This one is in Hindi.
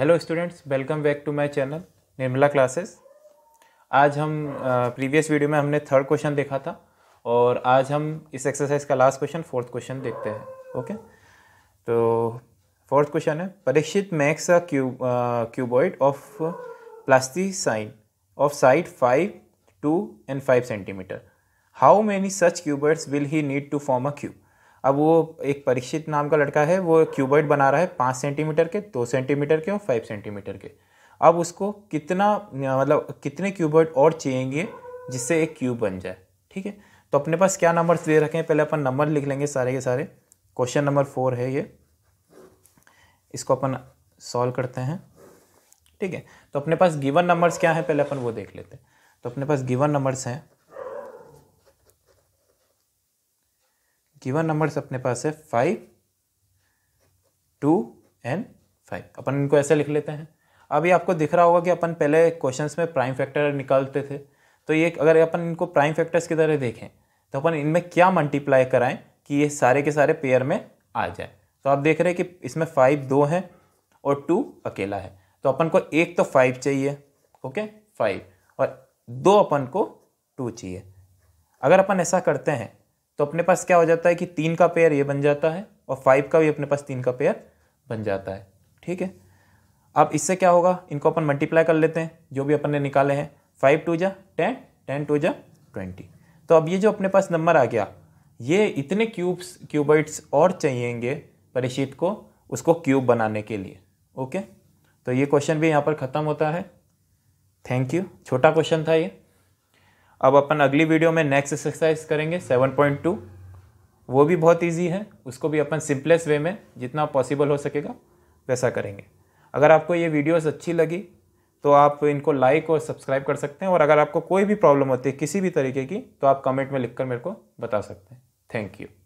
hello students welcome back to my channel Nirmala classes आज हम प्रीवियस वीडियो में हमने थर्ड क्वेश्चन देखा था और आज हम इस एक्सरसाइज का लास्ट क्वेश्चन फोर्थ क्वेश्चन देखते हैं ओके तो फोर्थ क्वेश्चन है Parikshit makes a cube cuboid of plasticine of side five two and five centimetre how many such cuboids will he need to form a cube अब वो एक परीक्षित नाम का लड़का है वो क्यूबॉइड बना रहा है पाँच सेंटीमीटर के दो सेंटीमीटर के और फाइव सेंटीमीटर के अब उसको कितना मतलब कितने क्यूबॉइड और चाहिएंगे जिससे एक क्यूब बन जाए ठीक है तो अपने पास क्या नंबर्स दे रखे हैं पहले अपन नंबर लिख लेंगे सारे के सारे क्वेश्चन नंबर फोर है ये इसको अपन सॉल्व करते हैं ठीक है तो अपने पास गिवन नंबर्स क्या हैं पहले अपन वो देख लेते हैं तो अपने पास गिवन नंबर्स हैं गिवन नंबर्स अपने पास है फाइव टू एंड फाइव अपन इनको ऐसे लिख लेते हैं अभी आपको दिख रहा होगा कि अपन पहले क्वेश्चंस में प्राइम फैक्टर निकालते थे तो ये अगर अपन इनको प्राइम फैक्टर्स की तरह देखें तो अपन इनमें क्या मल्टीप्लाई कराएं कि ये सारे के सारे पेयर में आ जाए तो आप देख रहे हैं कि इसमें फाइव दो हैं और टू अकेला है तो अपन को एक तो फाइव चाहिए ओके फाइव और दो अपन को टू चाहिए अगर अपन ऐसा करते हैं तो अपने पास क्या हो जाता है कि तीन का पेयर ये बन जाता है और फाइव का भी अपने पास तीन का पेयर बन जाता है ठीक है अब इससे क्या होगा इनको अपन मल्टीप्लाई कर लेते हैं जो भी अपन ने निकाले हैं फाइव टू जा टेन टेन टू जा ट्वेंटी तो अब ये जो अपने पास नंबर आ गया ये इतने क्यूब्स क्यूबाइट्स और चाहिएंगे परिचित को उसको क्यूब बनाने के लिए ओके तो ये क्वेश्चन भी यहाँ पर ख़त्म होता है थैंक यू छोटा क्वेश्चन था ये अब अपन अगली वीडियो में नेक्स्ट एक्सरसाइज करेंगे सेवन पॉइंट टू वो भी बहुत ईजी है उसको भी अपन सिंपलेस्ट वे में जितना पॉसिबल हो सकेगा वैसा करेंगे अगर आपको ये वीडियोस अच्छी लगी तो आप इनको लाइक और सब्सक्राइब कर सकते हैं और अगर आपको कोई भी प्रॉब्लम होती है किसी भी तरीके की तो आप कमेंट में लिखकर मेरे को बता सकते हैं थैंक यू